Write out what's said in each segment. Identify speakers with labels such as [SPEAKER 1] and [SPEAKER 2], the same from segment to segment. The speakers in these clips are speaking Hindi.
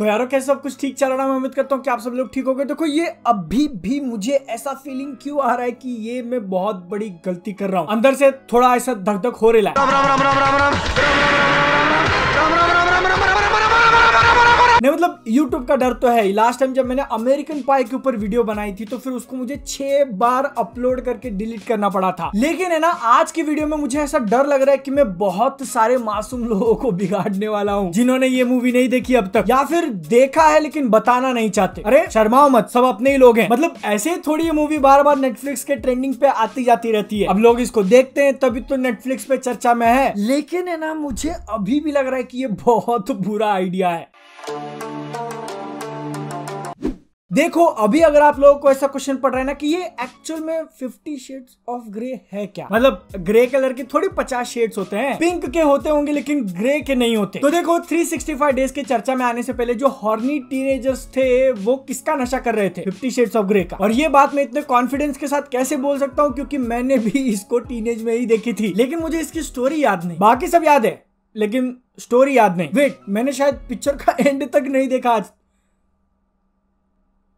[SPEAKER 1] तो यारों कैसे सब कुछ ठीक चल रहा है मैं उम्मीद करता हूँ कि आप सब लोग ठीक हो गए देखो ये अभी भी मुझे ऐसा फीलिंग क्यों आ रहा है कि ये मैं बहुत बड़ी गलती कर रहा हूँ अंदर से थोड़ा ऐसा धक धक हो रहा है नहीं मतलब यूट्यूब का डर तो है ही लास्ट टाइम जब मैंने अमेरिकन पाई के ऊपर वीडियो बनाई थी तो फिर उसको मुझे छह बार अपलोड करके डिलीट करना पड़ा था लेकिन है ना आज की वीडियो में मुझे ऐसा डर लग रहा है कि मैं बहुत सारे मासूम लोगों को बिगाड़ने वाला हूँ जिन्होंने ये मूवी नहीं देखी अब तक या फिर देखा है लेकिन बताना नहीं चाहते अरे शर्माओ मत सब अपने ही लोग हैं मतलब ऐसे थोड़ी ये मूवी बार बार नेटफ्लिक्स के ट्रेंडिंग पे आती जाती रहती है अब लोग इसको देखते हैं तभी तो नेटफ्लिक्स पे चर्चा में है लेकिन है ना मुझे अभी भी लग रहा है कि ये बहुत बुरा आइडिया है देखो अभी अगर आप लोगों को ऐसा क्वेश्चन पड़ रहा है ना कि ये एक्चुअल में 50 शेड्स ऑफ ग्रे है क्या मतलब ग्रे कलर के थोड़ी 50 शेड्स होते हैं पिंक के होते होंगे लेकिन ग्रे के नहीं होते तो देखो 365 डेज के चर्चा में आने से पहले जो हॉर्नी टीनेजर्स थे वो किसका नशा कर रहे थे 50 शेड्स ऑफ ग्रे का और ये बात मैं इतने कॉन्फिडेंस के साथ कैसे बोल सकता हूँ क्योंकि मैंने भी इसको टीनेज में ही देखी थी लेकिन मुझे इसकी स्टोरी याद नहीं बाकी सब याद है लेकिन स्टोरी याद नहीं वेट मैंने शायद पिक्चर का एंड तक नहीं देखा आज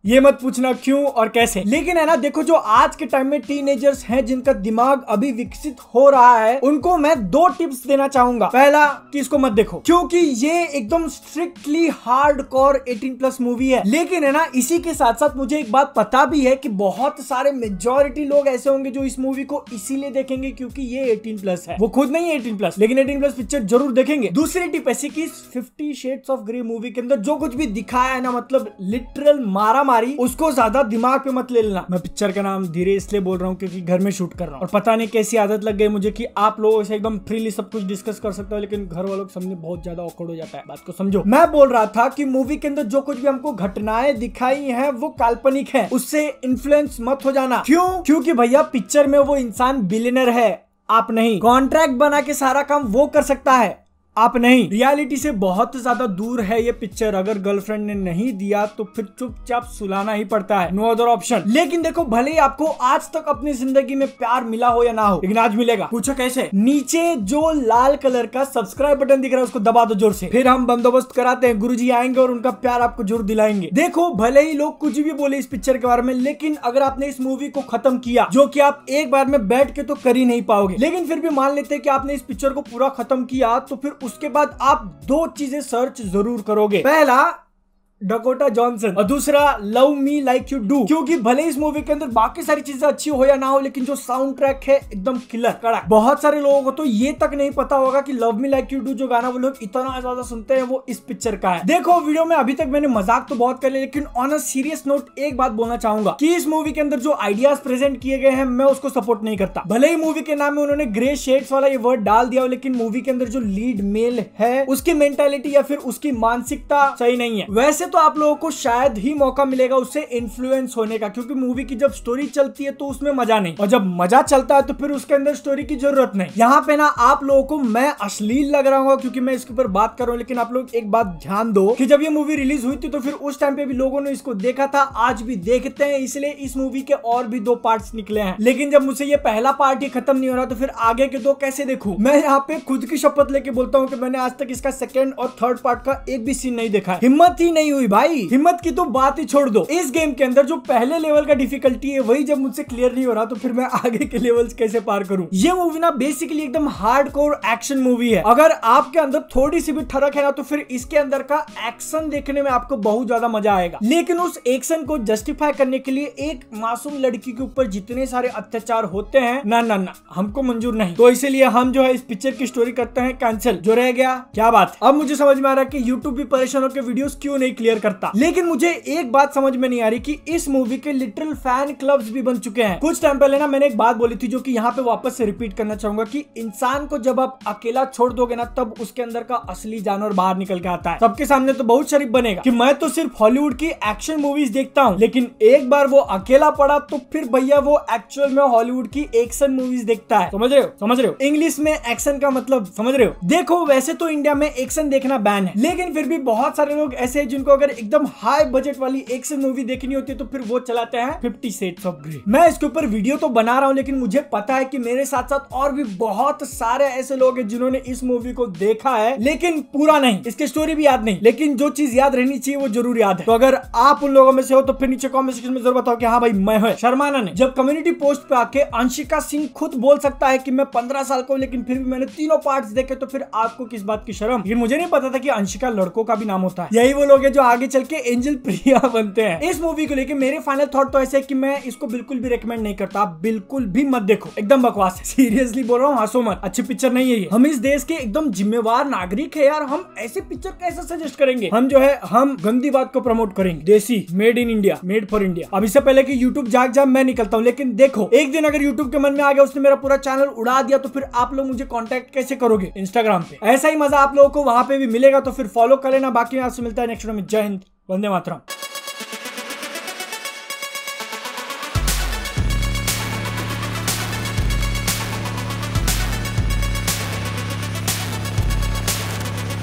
[SPEAKER 1] ये मत पूछना क्यों और कैसे लेकिन है ना देखो जो आज के टाइम में टीनेजर्स हैं जिनका दिमाग अभी विकसित हो रहा है उनको मैं दो टिप्स देना चाहूंगा पहला कि इसको मत देखो क्योंकि ये एकदम strictly hardcore eighteen plus movie है लेकिन है ना इसी के साथ साथ मुझे एक बात पता भी है कि बहुत सारे मेजोरिटी लोग ऐसे होंगे जो इस मूवी को इसीलिए देखेंगे क्योंकि ये एटीन प्लस है वो खुद नहीं है एटीन प्लस लेकिन एटीन प्लस पिक्चर जरूर देखेंगे दूसरी टिप ऐसी की fifty shades of grey movie के अंदर जो कुछ भी दिखाया है ना मतलब लिटरल मारा मारी उसको ज्यादा दिमाग पे मत ले लेना मैं पिक्चर का नाम धीरे इसलिए बोल रहा हूँ क्योंकि घर में शूट कर रहा हूँ और पता नहीं कैसी आदत लग गई मुझे की आप लोगों से एकदम फ्रीली सब कुछ डिस्कस कर सकता हो लेकिन घर वालों के सामने बहुत ज्यादा ऑकवर्ड हो जाता है बात को समझो मैं बोल रहा था की मूवी के अंदर जो कुछ भी हमको घटनाएं दिखाई है वो काल्पनिक है उससे इन्फ्लुएंस मत हो जाना क्यों क्योंकि भैया पिक्चर में वो इंसान बिलिनर है आप नहीं कॉन्ट्रैक्ट बना के सारा काम वो कर सकता है आप नहीं रियलिटी से बहुत ज्यादा दूर है ये पिक्चर अगर गर्लफ्रेंड ने नहीं दिया तो फिर चुपचाप सुलाना ही पड़ता है नो अदर ऑप्शन लेकिन देखो भले ही आपको आज तक अपनी जिंदगी में प्यार मिला हो या ना हो लेकिन आज मिलेगा पूछो कैसे नीचे जो लाल कलर का सब्सक्राइब बटन दिख रहा है उसको दबा दो जोर से फिर हम बंदोबस्त कराते हैं गुरु आएंगे और उनका प्यार आपको जोर दिलाएंगे देखो भले ही लोग कुछ भी बोले इस पिक्चर के बारे में लेकिन अगर आपने इस मूवी को खत्म किया जो की आप एक बार में बैठ के तो कर ही नहीं पाओगे लेकिन फिर भी मान लेते हैं कि आपने इस पिक्चर को पूरा खत्म किया तो फिर उसके बाद आप दो चीजें सर्च जरूर करोगे पहला डकोटा जॉनसन और दूसरा love me like you do क्योंकि भले इस मूवी के अंदर बाकी सारी चीजें अच्छी हो या ना हो लेकिन जो साउंड ट्रैक है एकदम किलर कड़ा बहुत सारे लोगों को तो ये तक नहीं पता होगा कि love me like you do जो गाना वो लोग इतना ज्यादा सुनते हैं वो इस पिक्चर का है देखो वीडियो में अभी तक मैंने मजाक तो बहुत कर लिया लेकिन ऑन अ सीरियस नोट एक बात बोलना चाहूंगा की इस मूवी के अंदर जो आइडियाज प्रेजेंट किए गए हैं मैं उसको सपोर्ट नहीं करता भले ही मूवी के नाम में उन्होंने ग्रे शेड्स वाला ये वर्ड डाल दिया हो लेकिन मूवी के अंदर जो लीड मेल है उसकी मेंटेलिटी या फिर उसकी मानसिकता सही नहीं है वैसे तो आप लोगों को शायद ही मौका मिलेगा उससे इन्फ्लुएंस होने का क्योंकि मूवी की जब स्टोरी चलती है तो उसमें मजा नहीं और जब मजा चलता है तो फिर उसके अंदर स्टोरी की जरूरत नहीं यहाँ पे ना आप लोगों को मैं अश्लील लग रहा हूँ क्योंकि मैं इसके ऊपर बात कर रहा हूँ लेकिन आप लोग एक बात ध्यान दो कि जब ये मूवी रिलीज हुई थी तो फिर उस टाइम पे भी लोगों ने इसको देखा था आज भी देखते हैं इसलिए इस मूवी के और भी दो पार्ट निकले हैं लेकिन जब मुझसे ये पहला पार्ट ही खत्म नहीं हो रहा तो फिर आगे के दो कैसे देखू मैं यहाँ पे खुद की शपथ लेके बोलता हूँ की मैंने आज तक इसका सेकेंड और थर्ड पार्ट का एक भी सीन नहीं देखा हिम्मत ही नहीं हुई हुई भाई हिम्मत की तो बात ही छोड़ दो इस गेम के अंदर जो पहले लेवल का डिफिकल्टी है वही जब मुझसे क्लियर नहीं हो रहा तो फिर मैं आगे के लेवल कैसे पार करूँ ये मूवी ना बेसिकली एकदम हार्ड एक्शन मूवी है अगर आपके अंदर थोड़ी सी भी ठरक है ना तो फिर इसके अंदर का एक्शन देखने में आपको बहुत ज्यादा मजा आएगा लेकिन उस एक्शन को जस्टिफाई करने के लिए एक मासूम लड़की के ऊपर जितने सारे अत्याचार होते हैं ना ना ना हमको मंजूर नहीं तो इसीलिए हम जो है इस पिक्चर की स्टोरी करते हैं कैंसिल जो रह गया क्या बात अब मुझे समझ में आ रहा है की यूट्यूब भी परेशान होकर वीडियो क्यों नहीं क्लियर शेयर करता लेकिन मुझे एक बात समझ में नहीं आ रही की इस मूवी के लिटरल फैन क्लब्स भी बन चुके हैं कुछ टाइम पहले ना मैंने एक बात बोली थी जो की यहाँ पे वापस से रिपीट करना चाहूंगा की इंसान को जब आप अकेला छोड़ दोगे ना तब उसके अंदर का असली जानवर बाहर निकल के आता है सबके सामने तो बहुत शरीफ बनेगा की मैं तो सिर्फ हॉलीवुड की एक्शन मूवीज देखता हूँ लेकिन एक बार वो अकेला पड़ा तो फिर भैया वो एक्चुअल में हॉलीवुड की एक्शन मूवीज देखता है समझ रहे हो समझ रहे हो इंग्लिश में एक्शन का मतलब समझ रहे हो देखो वैसे तो इंडिया में एक्शन देखना बैन है लेकिन फिर भी बहुत सारे लोग ऐसे हैं जिनको को अगर एकदम हाई बजट वाली एक से मूवी देखनी होती है तो फिर वो चलाते हैं फिफ्टी सेट्स ऑफ ग्रे मैं इसके ऊपर वीडियो तो बना रहा हूँ लेकिन मुझे पता है की मेरे साथ साथ और भी बहुत सारे ऐसे लोग है जिन्होंने इस मूवी को देखा है लेकिन पूरा नहीं इसकी स्टोरी भी याद नहीं लेकिन जो चीज याद रहनी चाहिए वो जरूर याद है तो अगर आप उन लोगों में से हो तो फिर नीचे कॉमेंट सेक्शन में जरूर बताओ कि हाँ भाई मैं हूँ शर्माना ने जब कम्युनिटी पोस्ट पे आके अंशिका सिंह खुद बोल सकता है कि मैं पंद्रह साल का हूँ लेकिन फिर भी मैंने तीनों पार्ट्स देखे तो फिर आपको किस बात की शर्म लेकिन मुझे नहीं पता था कि अंशिका लड़कों का भी नाम होता है यही वो लोग है जो आगे चल के एंजल प्रिया बनते हैं इस मूवी को लेकर मेरे फाइनल थॉट तो ऐसे है कि मैं इसको बिल्कुल भी रिकमेंड नहीं करता बिल्कुल भी मत देखो एकदम बकवास है सीरियसली बोल रहा हूँ हंसो मत अच्छी पिक्चर नहीं है ये हम इस देश के एकदम जिम्मेवार नागरिक है यार हम ऐसे पिक्चर कैसे सजेस्ट करेंगे हम जो है हम गंदी बात को प्रमोट करेंगे desi made in India made for India अब इससे पहले की यूट्यूब जाग जाग मैं निकलता हूँ लेकिन देखो एक दिन अगर यूट्यूब के मन में आ गया उसने मेरा पूरा चैनल उड़ा दिया तो फिर आप लोग मुझे कॉन्टेक्ट कैसे करोगे इंस्टाग्राम पे ऐसा ही मजा आप लोगों को वहाँ पे भी मिलेगा तो फिर फॉलो कर लेना बाकी आपसे मिलता है नेक्स्ट में जय हिंद वंदे मातरम